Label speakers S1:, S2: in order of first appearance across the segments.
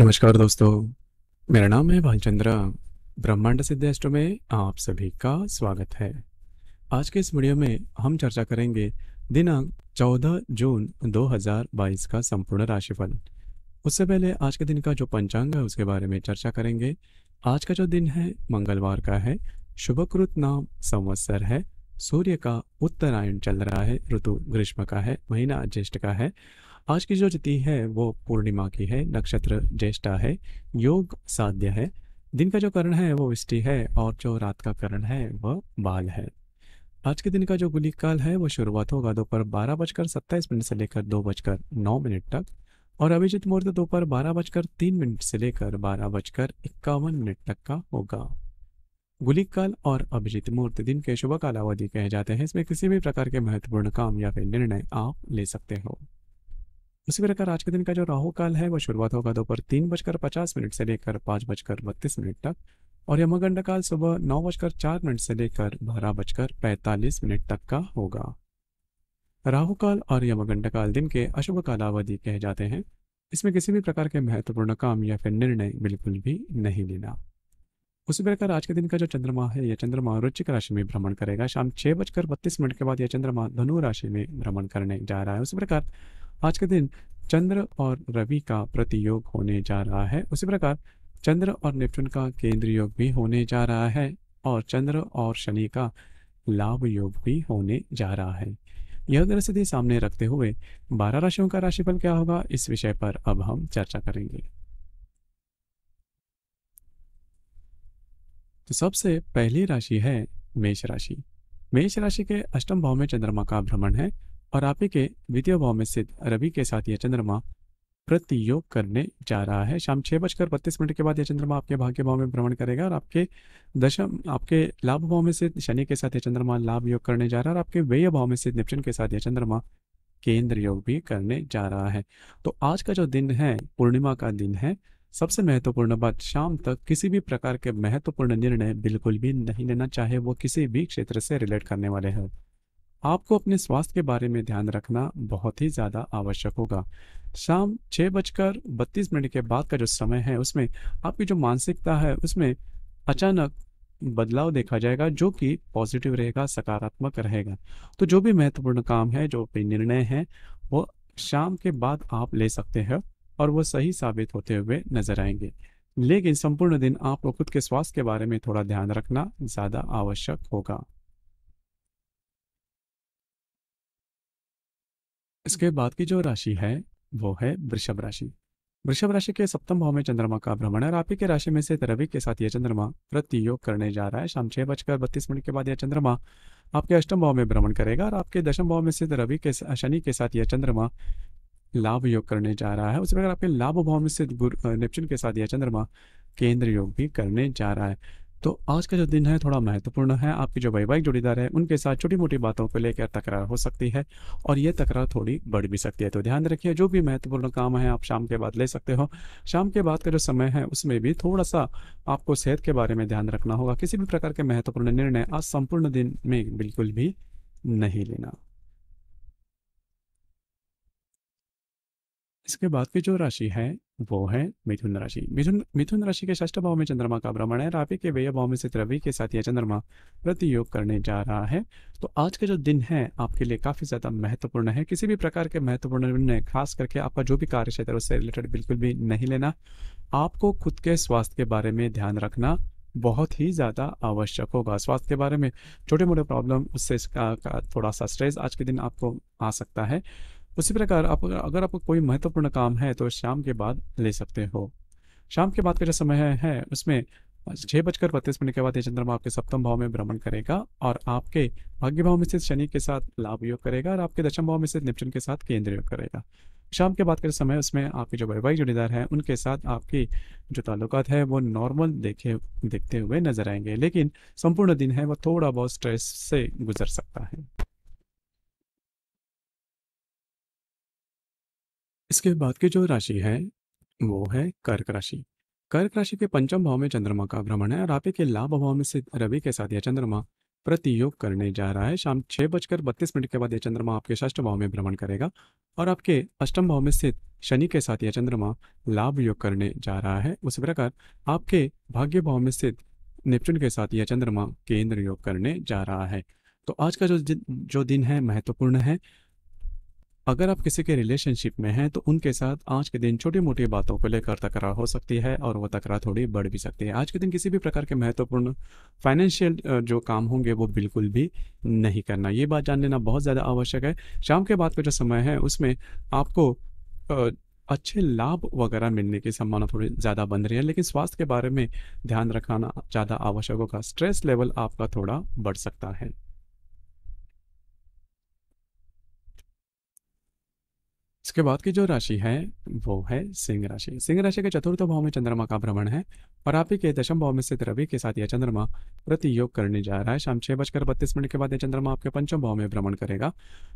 S1: नमस्कार दोस्तों मेरा नाम है भालचंद्रा ब्रह्मांड सिद्ध एस्ट्रो में आप सभी का स्वागत है आज के इस वीडियो में हम चर्चा करेंगे दिनांक 14 जून 2022 का संपूर्ण राशिफल उससे पहले आज के दिन का जो पंचांग है उसके बारे में चर्चा करेंगे आज का जो दिन है मंगलवार का है शुभकृत नाम संवत्सर है सूर्य का उत्तरायण चल रहा है ऋतु ग्रीष्म का है महीना ज्येष्ठ का है आज की जो तिथि है वो पूर्णिमा की है नक्षत्र ज्येष्ठा है योग साध्य है दिन का जो करण है वो विष्टि है और जो रात का करण है वह बाल है आज के दिन का जो गुलिक काल है वो शुरुआत होगा दोपहर बारह बजकर सत्ताईस मिनट से लेकर दो बजकर नौ मिनट तक और अभिजित मुहूर्त दोपहर बारह बजकर तीन मिनट से लेकर बारह बजकर इक्यावन मिनट तक का होगा गुलिक काल और अभिजित मुहूर्त दिन के शुभ कालावधि कहे जाते हैं इसमें किसी भी प्रकार के महत्वपूर्ण काम या फिर निर्णय आप ले सकते हो उसी प्रकार आज के दिन का जो राहु काल है वो शुरुआत होगा दोपहर तीन बजकर पचास मिनट से लेकर पाँच बजकर बत्तीस मिनट तक और यमगंड काल सुबह नौ बजकर चार मिनट से लेकर बारह बजकर पैंतालीस मिनट तक का होगा राहु काल और यमगंड काल दिन के अशुभ कालावधि कहे जाते हैं इसमें किसी भी प्रकार के महत्वपूर्ण काम या फिर निर्णय बिल्कुल भी नहीं लेना उसी प्रकार आज के दिन का जो चंद्रमा है यह चंद्रमा रुचिक राशि में भ्रमण करेगा शाम छह बजकर बत्तीस मिनट के बाद यह चंद्रमा धनु राशि में भ्रमण करने जा रहा है उसी प्रकार आज के दिन चंद्र और रवि का प्रतियोग होने जा रहा है उसी प्रकार चंद्र और नेपच्यून का केंद्र योग भी होने जा रहा है और चंद्र और शनि का लाभ योग भी होने जा रहा है यह ग्रस्थिति सामने रखते हुए बारह राशियों का राशिफल क्या होगा इस विषय पर अब हम चर्चा करेंगे तो सबसे पहली राशि है मेष राशि मेष राशि के अष्टम भाव में चंद्रमा का भ्रमण है और आप के द्वितीय भाव में स्थित रवि के साथ यह चंद्रमा प्रतियोग करने जा रहा है शाम छह बजकर बत्तीस मिनट के बाद यह चंद्रमा आपके भाग्य भाव में भ्रमण करेगा और आपके दशम आपके लाभ भाव में स्थित शनि के साथ यह चंद्रमा लाभ योग करने जा रहा है और आपके व्यय भाव में से निपचन के साथ यह चंद्रमा केंद्र योग भी करने जा रहा है तो आज का जो दिन है पूर्णिमा का दिन है सबसे महत्वपूर्ण बात शाम तक किसी भी प्रकार के महत्वपूर्ण निर्णय बिल्कुल भी नहीं लेना चाहे वो किसी भी क्षेत्र से रिलेट करने वाले हैं आपको अपने स्वास्थ्य के बारे में ध्यान रखना बहुत ही ज़्यादा आवश्यक होगा शाम छः बजकर बत्तीस मिनट के बाद का जो समय है उसमें आपकी जो मानसिकता है उसमें अचानक बदलाव देखा जाएगा जो कि पॉजिटिव रहेगा सकारात्मक रहेगा तो जो भी महत्वपूर्ण काम है जो भी निर्णय है वो शाम के बाद आप ले सकते हैं और वो सही साबित होते हुए नजर आएंगे लेकिन संपूर्ण दिन आपको खुद के स्वास्थ्य के बारे में थोड़ा ध्यान रखना ज़्यादा आवश्यक होगा इसके बाद की जो राशि है वो है वृषभ राशि वृषभ राशि के सप्तम भाव में चंद्रमा का भ्रमण है और आप ही के राशि में से रवि के साथ यह चंद्रमा प्रति योग करने जा रहा है शाम छह बजकर बत्तीस मिनट के बाद यह चंद्रमा आपके अष्टम भाव में भ्रमण करेगा और आपके दशम भाव में से रवि के शनि के साथ यह चंद्रमा लाभ योग करने जा रहा है उसी प्रकार आपके लाभ भाव में से नेपच्यून के साथ यह चंद्रमा केंद्र योग भी करने जा रहा है तो आज का जो दिन है थोड़ा महत्वपूर्ण है आपके जो वैवाहिक जोड़ीदार है उनके साथ छोटी मोटी बातों को लेकर तकरार हो सकती है और ये तकरार थोड़ी बढ़ भी सकती है तो ध्यान रखिए जो भी महत्वपूर्ण काम है आप शाम के बाद ले सकते हो शाम के बाद का जो समय है उसमें भी थोड़ा सा आपको सेहत के बारे में ध्यान रखना होगा किसी भी प्रकार के महत्वपूर्ण निर्णय आज संपूर्ण दिन में बिल्कुल भी नहीं लेना इसके बाद की जो राशि है वो है मिथुन राशि मिथुन मिथुन राशि के ष्ठ भाव में चंद्रमा का भ्रमण है रावि के व्यय भाव में से रवि के साथ यह चंद्रमा प्रतियोग करने जा रहा है तो आज का जो दिन है आपके लिए काफ़ी ज़्यादा महत्वपूर्ण है किसी भी प्रकार के महत्वपूर्ण निर्णय खास करके आपका जो भी कार्य क्षेत्र उससे रिलेटेड बिल्कुल भी नहीं लेना आपको खुद के स्वास्थ्य के बारे में ध्यान रखना बहुत ही ज़्यादा आवश्यक होगा स्वास्थ्य के बारे में छोटे मोटे प्रॉब्लम उससे थोड़ा सा स्ट्रेस आज के दिन आपको आ सकता है उसी प्रकार आप अगर आपको कोई महत्वपूर्ण काम है तो शाम के बाद ले सकते हो शाम के बाद का जो समय है उसमें छह बजकर बत्तीस मिनट के बाद ये चंद्रमा आपके सप्तम भाव में भ्रमण करेगा और आपके भाग्य भाव में स्थित शनि के साथ लाभ योग करेगा और आपके दशम भाव में स्थित निपचन के साथ केंद्र योग करेगा शाम के बाद का समय उसमें आपके जो वैवाहिक जोड़ीदार हैं उनके साथ आपकी जो ताल्लुकात है वो नॉर्मल देखे देखते हुए नजर आएंगे लेकिन संपूर्ण दिन है वह थोड़ा बहुत स्ट्रेस से गुजर सकता है इसके बाद की जो राशि है वो है कर्क राशि कर्क राशि के पंचम भाव में चंद्रमा का भ्रमण है और आपके लाभ भाव में स्थित रवि के साथ यह चंद्रमा प्रतियोग करने जा रहा है शाम छह बजकर बत्तीस मिनट के बाद यह चंद्रमा आपके षष्ठ भाव में भ्रमण करेगा और आपके अष्टम भाव में स्थित शनि के साथ यह चंद्रमा लाभ योग करने जा रहा है उसी प्रकार आपके भाग्य भाव में स्थित नेपचुन के साथ यह चंद्रमा केंद्र योग करने जा रहा है तो आज का जो जो दिन है महत्वपूर्ण है अगर आप किसी के रिलेशनशिप में हैं तो उनके साथ आज के दिन छोटी मोटी बातों को लेकर तकरार हो सकती है और वो तकरार थोड़ी बढ़ भी सकती है आज के दिन किसी भी प्रकार के महत्वपूर्ण फाइनेंशियल जो काम होंगे वो बिल्कुल भी नहीं करना ये बात जान लेना बहुत ज़्यादा आवश्यक है शाम के बाद का जो समय है उसमें आपको अच्छे लाभ वगैरह मिलने की संभावना थोड़ी ज़्यादा बन रही है लेकिन स्वास्थ्य के बारे में ध्यान रखाना ज़्यादा आवश्यक होगा स्ट्रेस लेवल आपका थोड़ा बढ़ सकता है इसके बाद की जो राशि है वो है सिंह राशि सिंह राशि के चतुर्थ भाव में चंद्रमा का भ्रमण है और आप ही के दशम भाव में स्थित रवि के साथ यह चंद्रमा प्रति योग करने जा रहा है शाम छह बजकर बत्तीस मिनट के बाद यह चंद्रमा आपके पंचम भाव में भ्रमण करेगा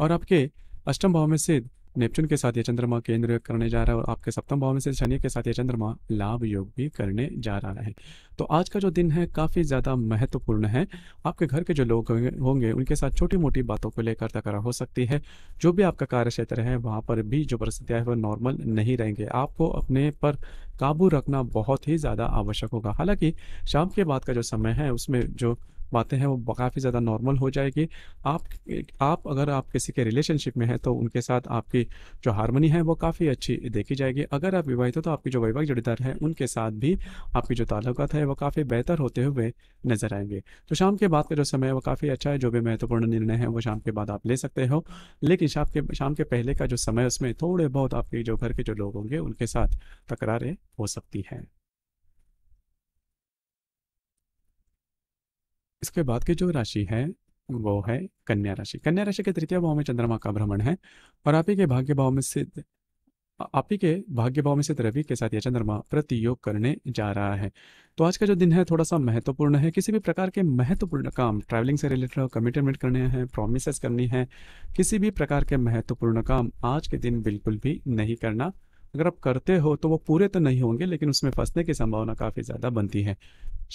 S1: और आपके अष्टम भाव में स्थित नेपच्यून के साथ ये चंद्रमा केंद्र करने जा रहा है और आपके सप्तम भाव में से शनि के साथ ये चंद्रमा लाभ योग भी करने जा रहा है तो आज का जो दिन है काफ़ी ज़्यादा महत्वपूर्ण है आपके घर के जो लोग होंगे उनके साथ छोटी मोटी बातों को लेकर तकरार हो सकती है जो भी आपका कार्य क्षेत्र है वहाँ पर भी जो परिस्थितियाँ हैं वो नॉर्मल नहीं रहेंगे आपको अपने पर काबू रखना बहुत ही ज़्यादा आवश्यक होगा हालांकि शाम के बाद का जो समय है उसमें जो बातें हैं वो काफ़ी ज़्यादा नॉर्मल हो जाएगी आप आप अगर आप किसी के रिलेशनशिप में हैं तो उनके साथ आपकी जो हारमोनी है वो काफ़ी अच्छी देखी जाएगी अगर आप विवाहित हो तो आपकी जो वैवाहिक जोड़ीदार है उनके साथ भी आपकी जो ताल्लुकात है वो काफ़ी बेहतर होते हुए नजर आएंगे तो शाम के बाद का जो समय है वो काफ़ी अच्छा है जो भी महत्वपूर्ण निर्णय है वो शाम के बाद आप ले सकते हो लेकिन शाम के शाम के पहले का जो समय उसमें थोड़े बहुत आपके जो घर के जो लोग होंगे उनके साथ तकरारें हो सकती हैं इसके बाद की जो राशि है वो है कन्या राशि कन्या राशि के तृतीय भाव में चंद्रमा का भ्रमण है और आप ही के भाग्य भाव में सिद्ध आप ही के भाग्य भाव में सिद्ध रवि के साथ यह चंद्रमा प्रतियोग करने जा रहा है तो आज का जो दिन है थोड़ा सा महत्वपूर्ण है किसी भी प्रकार के महत्वपूर्ण काम ट्रैवलिंग से रिलेटेड कमिटमेंट करने हैं प्रोमिस करनी है किसी भी प्रकार के महत्वपूर्ण काम आज के दिन बिल्कुल भी नहीं करना अगर आप करते हो तो वो पूरे तो नहीं होंगे लेकिन उसमें फंसने की संभावना काफ़ी ज़्यादा बनती है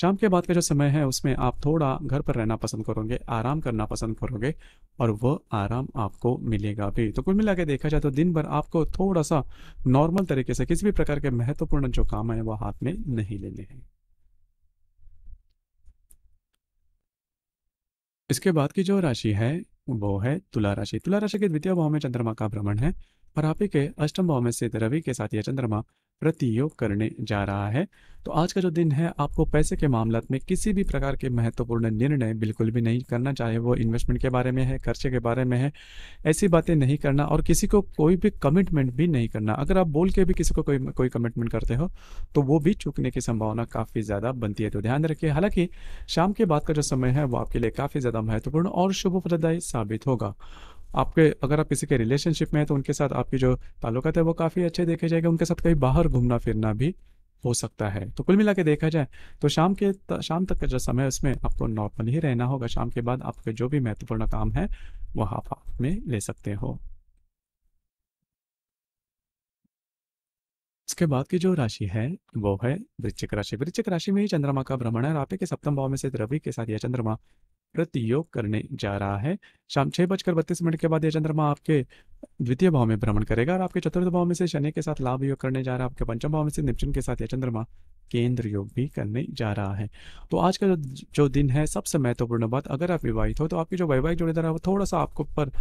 S1: शाम के बाद का जो समय है उसमें आप थोड़ा घर पर रहना पसंद करोगे आराम करना पसंद करोगे और वह आराम आपको मिलेगा भी तो कुल मिला के देखा जाए तो दिन भर आपको थोड़ा सा नॉर्मल तरीके से किसी भी प्रकार के महत्वपूर्ण जो काम है वह हाथ में नहीं लेने हैं इसके बाद की जो राशि है वो है तुला राशि तुला राशि के द्वितीय भाव में चंद्रमा का भ्रमण है आप के अष्टम भाव में स्थित रवि के साथ यह चंद्रमा प्रतियोग करने जा रहा है तो आज का जो दिन है आपको पैसे के मामला में किसी भी प्रकार के महत्वपूर्ण निर्णय बिल्कुल भी नहीं करना चाहे वो इन्वेस्टमेंट के बारे में है खर्चे के बारे में है ऐसी बातें नहीं करना और किसी को कोई भी कमिटमेंट भी नहीं करना अगर आप बोल के भी किसी को कोई कोई कमिटमेंट करते हो तो वो भी चूकने की संभावना काफ़ी ज़्यादा बनती है तो ध्यान रखिए हालांकि शाम के बाद का जो समय है वो आपके लिए काफ़ी ज़्यादा महत्वपूर्ण और शुभ साबित होगा आपके अगर आप किसी के रिलेशनशिप में हैं तो उनके साथ आपकी जो ताल्लुकात है वो काफ़ी अच्छे देखे जाएंगे उनके साथ कहीं बाहर घूमना फिरना भी हो सकता है तो कुल मिला के देखा जाए तो शाम के शाम तक का जो समय है उसमें आपको नॉर्मल ही रहना होगा शाम के बाद आपके जो भी महत्वपूर्ण काम है वह आप में ले सकते हो इसके बाद की जो राशि है वो है वृश्चिक राशि वृश्चिक राशि में ही चंद्रमा का भ्रमण है और आपके सप्तम भाव में से रवि के साथ यह चंद्रमा प्रतियोग करने जा रहा है शाम छह बजकर बत्तीस मिनट के बाद यह चंद्रमा आपके द्वितीय भाव में भ्रमण करेगा और आपके चतुर्थ भाव में से शनि के साथ लाभ योग करने जा रहा है आपके पंचम भाव में से निपचन के साथ या चंद्रमा केंद्र योग भी करने जा रहा है तो आज का जो दिन है सबसे महत्वपूर्ण बात अगर आप विवाहित हो तो आपकी जो वैवाहिक जोड़ीदार है वो थोड़ा सा आपको पर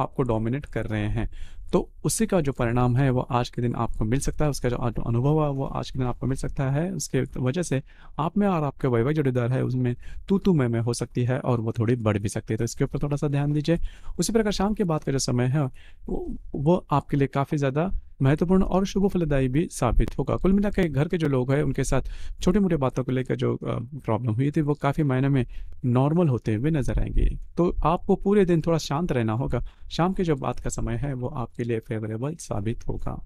S1: आपको डोमिनेट कर रहे हैं तो उसी का जो परिणाम है वो आज के दिन आपको मिल सकता है उसका जो अनुभव है वो आज के दिन आपको मिल सकता है उसके वजह से आप में और आपके वैवाहिक जोड़ीदार है उसमें तू तू में, हो सकती है और वो थोड़ी बढ़ भी सकती है तो इसके ऊपर थोड़ा सा ध्यान दीजिए उसी प्रकार शाम की बात का जो समय है वो आपके लिए काफ़ी ज़्यादा महत्वपूर्ण और शुभ फलदायी भी साबित होगा कुल मिला के घर के जो लोग हैं उनके साथ छोटे मोटे बातों को लेकर जो प्रॉब्लम हुई थी वो काफ़ी मायने में नॉर्मल होते हुए नजर आएंगे तो आपको पूरे दिन थोड़ा शांत रहना होगा शाम के जो बात का समय है वो आपके लिए फेवरेबल साबित होगा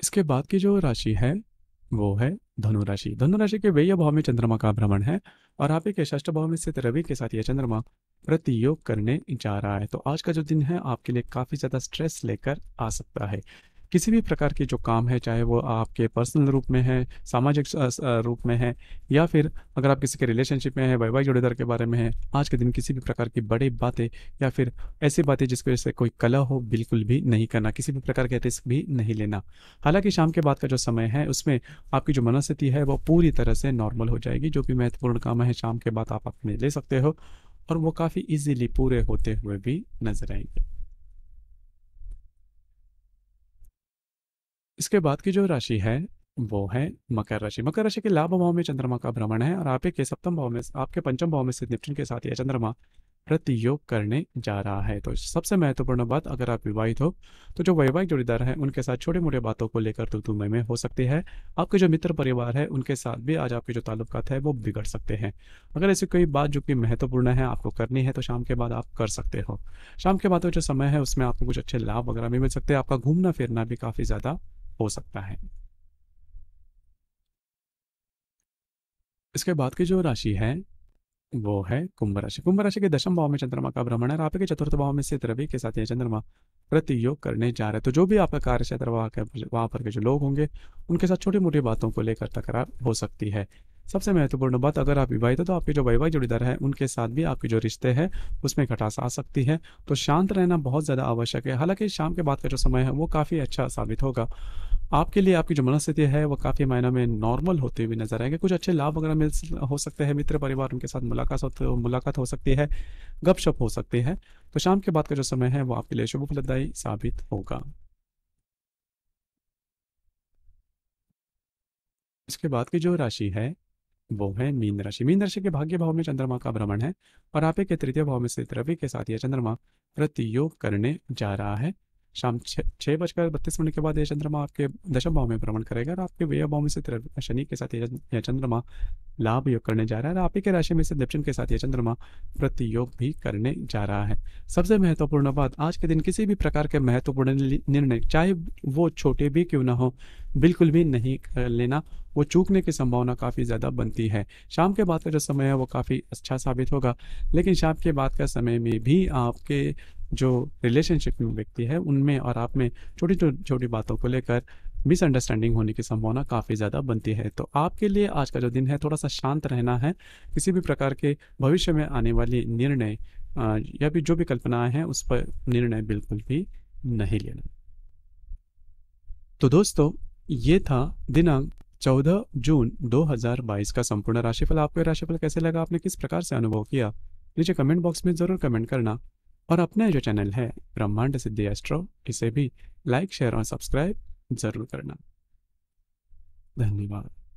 S1: इसके बाद की जो राशि है वो है धनुराशि धनुराशि के व्यय भाव में चंद्रमा का भ्रमण है और आप एक षष्ठ भाव में स्थित रवि के साथ यह चंद्रमा प्रतियोग करने जा रहा है तो आज का जो दिन है आपके लिए काफी ज्यादा स्ट्रेस लेकर आ सकता है किसी भी प्रकार के जो काम है चाहे वो आपके पर्सनल रूप में है सामाजिक रूप में है या फिर अगर आप किसी के रिलेशनशिप में है वैवाहिक जोड़ेदार के बारे में है आज के दिन किसी भी प्रकार की बड़ी बातें या फिर ऐसी बातें जिसकी वजह से कोई कला हो बिल्कुल भी नहीं करना किसी भी प्रकार के रिस्क भी नहीं लेना हालांकि शाम के बाद का जो समय है उसमें आपकी जो मनस्थिति है वो पूरी तरह से नॉर्मल हो जाएगी जो भी महत्वपूर्ण काम है शाम के बाद आप अपने ले सकते हो और वो काफ़ी इजीली पूरे होते हुए भी नजर आएंगे इसके बाद की जो राशि है वो है मकर राशि मकर राशि के लाभ भाव में चंद्रमा का भ्रमण है और आपके सप्तम भाव में आपके पंचम भाव में स्थित निपटन के साथ यह चंद्रमा प्रतियोग करने जा रहा है तो सबसे महत्वपूर्ण बात अगर आप विवाहित हो तो जो वैवाहिक जोड़ीदार हैं उनके साथ छोटे मोटे बातों को लेकर तो तुम्हें में हो सकती है आपके जो मित्र परिवार है उनके साथ भी आज आपके जो ताल्लुकात है वो बिगड़ सकते हैं अगर ऐसी कोई बात जो कि महत्वपूर्ण है आपको करनी है तो शाम के बाद आप कर सकते हो शाम के बाद जो समय है उसमें आपको कुछ अच्छे लाभ वगैरह भी मिल सकते हैं आपका घूमना फिरना भी काफ़ी ज़्यादा हो सकता है इसके बाद की जो राशि है वो है कुंभ राशि कुंभ राशि के दशम भाव में चंद्रमा का भ्रमण है आपके चतुर्थ भाव में स्थित रवि के साथ यह चंद्रमा प्रतियोग करने जा रहे हैं तो जो भी आपका कार्य क्षेत्र वहां पर के जो लोग होंगे उनके साथ छोटी मोटी बातों को लेकर तकरार हो सकती है सबसे महत्वपूर्ण बात अगर आप विवाहित हो तो आपके जो वैवाहिक जोड़ीदार हैं उनके साथ भी आपके जो रिश्ते हैं उसमें खटास आ सकती है तो शांत रहना बहुत ज़्यादा आवश्यक है हालांकि शाम के बाद का जो समय है वो काफ़ी अच्छा साबित होगा आपके लिए आपकी जो मनस्थिति है वो काफ़ी मायने में नॉर्मल होते हुए नजर आएंगे कुछ अच्छे लाभ वगैरह मिल हो सकते हैं मित्र परिवार उनके साथ मुलाकात मुलाकात हो सकती है गपशप हो सकती है तो शाम के बाद का जो समय है वो आपके लिए शुभ फलदायी साबित होगा इसके बाद की जो राशि है वो है मीन राशि मीन राशि के भाग्य भाव में चंद्रमा का भ्रमण है और आपे के तृतीय भाव में स्थित रवि के साथ यह चंद्रमा प्रतियोग करने जा रहा है शाम छः बजकर बत्तीस मिनट के बाद यह चंद्रमा आपके दशम भाव में भ्रमण करेगा और आपके व्यय भाव में से शनि के साथ यह चंद्रमा लाभ योग करने जा रहा है और आप ही के राशि में से दक्षिण के साथ यह चंद्रमा प्रतियोग भी करने जा रहा है सबसे महत्वपूर्ण बात आज के दिन किसी भी प्रकार के महत्वपूर्ण निर्णय चाहे वो छोटे भी क्यों ना हो बिल्कुल भी नहीं लेना वो चूकने की संभावना काफ़ी ज़्यादा बनती है शाम के बाद का जो समय है वो काफ़ी अच्छा साबित होगा लेकिन शाम के बाद का समय में भी आपके जो रिलेशनशिप में व्यक्ति है उनमें और आप में छोटी छोटी बातों को लेकर मिसअंडरस्टैंडिंग होने की संभावना काफ़ी ज़्यादा बनती है तो आपके लिए आज का जो दिन है थोड़ा सा शांत रहना है किसी भी प्रकार के भविष्य में आने वाली निर्णय या भी जो भी कल्पनाएं हैं उस पर निर्णय बिल्कुल भी नहीं लेना तो दोस्तों ये था दिनांक 14 जून 2022 का संपूर्ण राशिफल आपको राशिफल कैसे लगा आपने किस प्रकार से अनुभव किया नीचे कमेंट बॉक्स में ज़रूर कमेंट करना और अपना जो चैनल है ब्रह्मांड सिद्धि एस्ट्रो इसे भी लाइक शेयर और सब्सक्राइब ज़रूर करना धन्यवाद